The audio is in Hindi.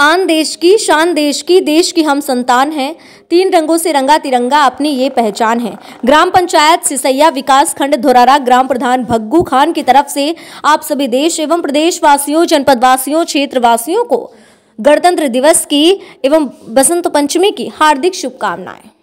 आन देश की शान देश की देश की हम संतान हैं तीन रंगों से रंगा तिरंगा अपनी ये पहचान है ग्राम पंचायत सिसैया विकास खंड धोरारा ग्राम प्रधान भग्गू खान की तरफ से आप सभी देश एवं प्रदेशवासियों जनपदवासियों क्षेत्रवासियों को गणतंत्र दिवस की एवं बसंत पंचमी की हार्दिक शुभकामनाएं